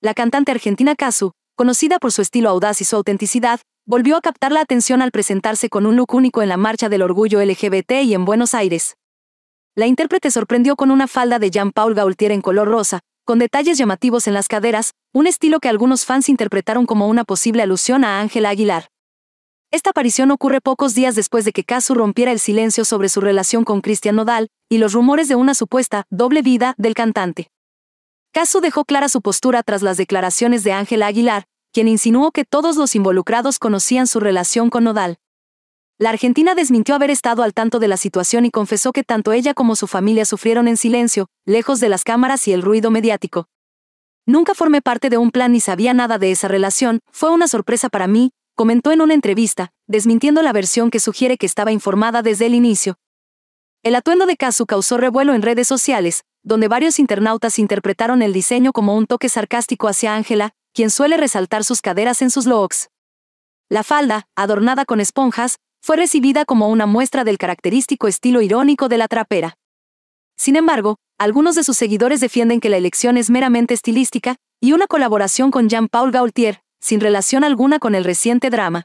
la cantante argentina Casu, conocida por su estilo audaz y su autenticidad, volvió a captar la atención al presentarse con un look único en la Marcha del Orgullo LGBT y en Buenos Aires. La intérprete sorprendió con una falda de Jean-Paul Gaultier en color rosa, con detalles llamativos en las caderas, un estilo que algunos fans interpretaron como una posible alusión a Ángela Aguilar. Esta aparición ocurre pocos días después de que Casu rompiera el silencio sobre su relación con Cristian Nodal y los rumores de una supuesta doble vida del cantante. Caso dejó clara su postura tras las declaraciones de Ángela Aguilar, quien insinuó que todos los involucrados conocían su relación con Nodal. La argentina desmintió haber estado al tanto de la situación y confesó que tanto ella como su familia sufrieron en silencio, lejos de las cámaras y el ruido mediático. Nunca formé parte de un plan ni sabía nada de esa relación, fue una sorpresa para mí, comentó en una entrevista, desmintiendo la versión que sugiere que estaba informada desde el inicio. El atuendo de Casu causó revuelo en redes sociales, donde varios internautas interpretaron el diseño como un toque sarcástico hacia Ángela, quien suele resaltar sus caderas en sus looks. La falda, adornada con esponjas, fue recibida como una muestra del característico estilo irónico de la trapera. Sin embargo, algunos de sus seguidores defienden que la elección es meramente estilística, y una colaboración con Jean-Paul Gaultier, sin relación alguna con el reciente drama.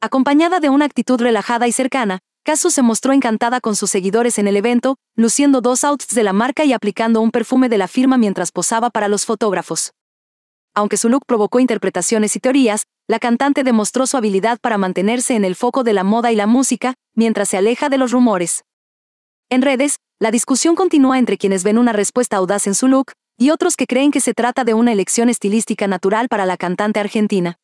Acompañada de una actitud relajada y cercana, caso se mostró encantada con sus seguidores en el evento, luciendo dos outs de la marca y aplicando un perfume de la firma mientras posaba para los fotógrafos. Aunque su look provocó interpretaciones y teorías, la cantante demostró su habilidad para mantenerse en el foco de la moda y la música, mientras se aleja de los rumores. En redes, la discusión continúa entre quienes ven una respuesta audaz en su look, y otros que creen que se trata de una elección estilística natural para la cantante argentina.